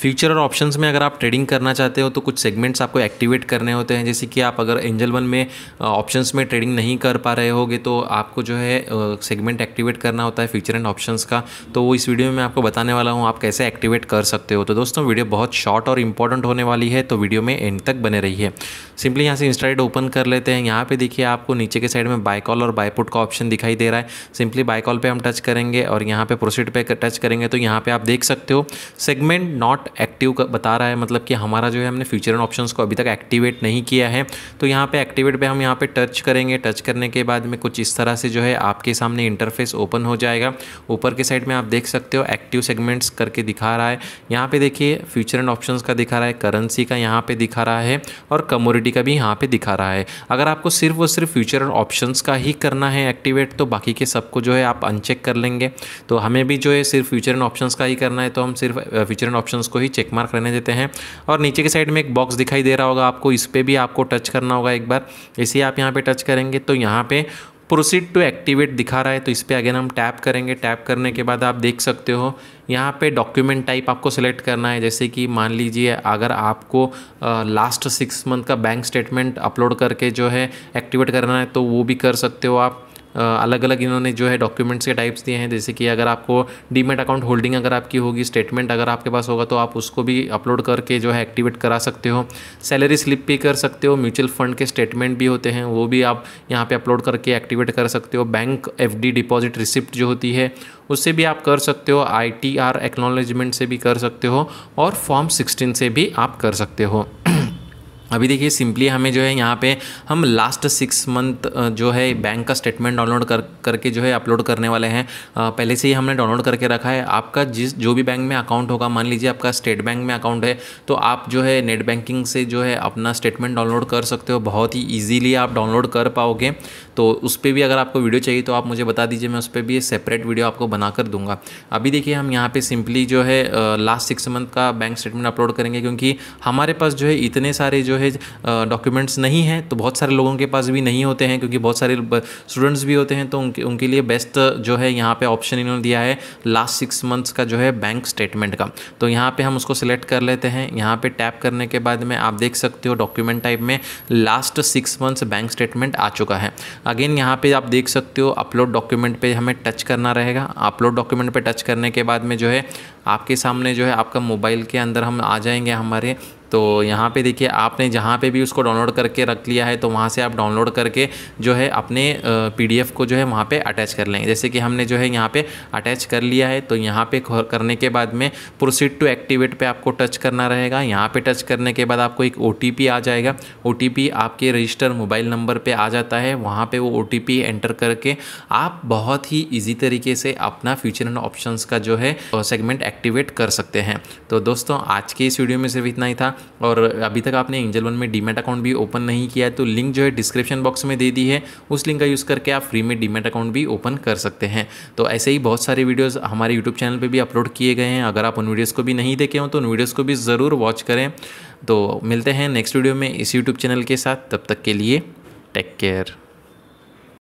future और options में अगर आप ट्रेडिंग करना चाहते हो तो कुछ सेगमेंट्स आपको एक्टिवेट करने होते हैं जैसे कि आप अगर एंजल वन में ऑप्शंस में ट्रेडिंग नहीं कर पा रहे होगे तो आपको जो है सेगमेंट एक्टिवेट करना होता है फ्यूचर एंड ऑप्शंस का तो वो इस वीडियो में आपको बताने वाला हूँ आप कैसे एक्टिवेट कर सकते हो तो दोस्तों वीडियो बहुत शॉर्ट और इंपॉर्टेंट होने वाली है तो वीडियो में एंड तक बने रही है सिंपली यहाँ से इंस्टाइड ओपन कर लेते हैं यहाँ पर देखिए आपको नीचे के साइड में बायकॉल और बायपुट का ऑप्शन दिखाई दे रहा है सिंपली बायकॉल पर हम टच करेंगे और यहाँ पर प्रोसीड पर टच करेंगे तो यहाँ पर आप देख सकते हो सेगमेंट नॉट नॉट एक्टिव बता रहा है मतलब कि हमारा जो है हमने फ्यूचर एंड ऑप्शंस को अभी तक एक्टिवेट नहीं किया है तो यहाँ पे एक्टिवेट पे हम यहाँ पे टच करेंगे टच करने के बाद में कुछ इस तरह से जो है आपके सामने इंटरफेस ओपन हो जाएगा ऊपर के साइड में आप देख सकते हो एक्टिव सेगमेंट्स करके दिखा रहा है यहाँ पे देखिए फ्यूचर एंड ऑप्शंस का दिखा रहा है करेंसी का यहाँ पे दिखा रहा है और कमोडिटी का भी यहाँ पे दिखा रहा है अगर आपको सिर्फ और सिर्फ फ्यूचर एंड ऑप्शंस का ही करना है एक्टिवेट तो बाकी के सबको जो है आप अनचेक कर लेंगे तो हमें भी जो है सिर्फ फ्यूचर एंड ऑप्शन का ही करना है तो हम सिर्फ फ्यूचर एंड ऑप्शन उसको ही चेक मार्क रहने देते हैं और नीचे की साइड में एक बॉक्स दिखाई दे रहा होगा आपको इस पर भी आपको टच करना होगा एक बार इसी आप यहाँ पर टच करेंगे तो यहाँ पर प्रोसीड टू एक्टिवेट दिखा रहा है तो इस पर अगेन हम टैप करेंगे टैप करने के बाद आप देख सकते हो यहाँ पे डॉक्यूमेंट टाइप आपको सेलेक्ट करना है जैसे कि मान लीजिए अगर आपको लास्ट सिक्स मंथ का बैंक स्टेटमेंट अपलोड करके जो है एक्टिवेट करना है तो वो भी कर सकते हो आप अलग अलग इन्होंने जो है डॉक्यूमेंट्स के टाइप्स दिए हैं जैसे कि अगर आपको डीमेट अकाउंट होल्डिंग अगर आपकी होगी स्टेटमेंट अगर आपके पास होगा तो आप उसको भी अपलोड करके जो है एक्टिवेट करा सकते हो सैलरी स्लिप भी कर सकते हो म्यूचुअल फंड के स्टेटमेंट भी होते हैं वो भी आप यहाँ पर अपलोड करके एक्टिवेट कर सकते हो बैंक एफ डिपॉजिट रिसिप्ट जो होती है उससे भी आप कर सकते हो आई टी आर से भी कर सकते हो और फॉर्म सिक्सटीन से भी आप कर सकते हो अभी देखिए सिंपली हमें जो है यहाँ पे हम लास्ट सिक्स मंथ जो है बैंक का स्टेटमेंट डाउनलोड कर करके जो है अपलोड करने वाले हैं पहले से ही हमने डाउनलोड करके रखा है आपका जिस जो भी बैंक में अकाउंट होगा मान लीजिए आपका स्टेट बैंक में अकाउंट है तो आप जो है नेट बैंकिंग से जो है अपना स्टेटमेंट डाउनलोड कर सकते हो बहुत ही ईजीली आप डाउनलोड कर पाओगे तो उस पर भी अगर आपको वीडियो चाहिए तो आप मुझे बता दीजिए मैं उस पर भी सेपरेट वीडियो आपको बना कर दूंगा अभी देखिए हम यहाँ पर सिंपली जो है लास्ट सिक्स मंथ का बैंक स्टेटमेंट अपलोड करेंगे क्योंकि हमारे पास जो है इतने सारे जो है डॉक्यूमेंट्स नहीं हैं तो बहुत सारे लोगों के पास भी नहीं होते हैं क्योंकि बहुत सारे स्टूडेंट्स भी होते हैं तो उनके उनके लिए बेस्ट जो है यहाँ पे ऑप्शन इन्होंने दिया है लास्ट सिक्स मंथ्स का जो है बैंक स्टेटमेंट का तो यहाँ पर हम उसको सिलेक्ट कर लेते हैं यहाँ पे टैप करने के बाद में आप देख सकते हो डॉक्यूमेंट टाइप में last six months bank statement आ चुका है अगेन यहाँ पर आप देख सकते हो अपलोड डॉक्यूमेंट पर हमें टच करना रहेगा अपलोड डॉक्यूमेंट पे टच करने के बाद में जो है आपके सामने जो है आपका मोबाइल के अंदर हम आ जाएंगे हमारे तो यहाँ पे देखिए आपने जहाँ पे भी उसको डाउनलोड करके रख लिया है तो वहाँ से आप डाउनलोड करके जो है अपने पीडीएफ को जो है वहाँ पे अटैच कर लेंगे जैसे कि हमने जो है यहाँ पे अटैच कर लिया है तो यहाँ पे करने के बाद में प्रोसीड टू एक्टिवेट पे आपको टच करना रहेगा यहाँ पे टच करने के बाद आपको एक ओ आ जाएगा ओ आपके रजिस्टर मोबाइल नंबर पर आ जाता है वहाँ पर वो ओ एंटर करके आप बहुत ही ईजी तरीके से अपना फ्यूचर एंड ऑप्शन का जो है सेगमेंट एक्टिवेट कर सकते हैं तो दोस्तों आज के इस वीडियो में सिर्फ इतना ही था और अभी तक आपने एंजल वन में डीमेट अकाउंट भी ओपन नहीं किया है तो लिंक जो है डिस्क्रिप्शन बॉक्स में दे दी है उस लिंक का यूज़ करके आप फ्री में डीमेट अकाउंट भी ओपन कर सकते हैं तो ऐसे ही बहुत सारे वीडियोज़ हमारे यूट्यूब चैनल पर भी अपलोड किए गए हैं अगर आप उन वीडियोज़ को भी नहीं देखे हो तो उन वीडियोज़ को भी ज़रूर वॉच करें तो मिलते हैं नेक्स्ट वीडियो में इस यूट्यूब चैनल के साथ तब तक के लिए टेक केयर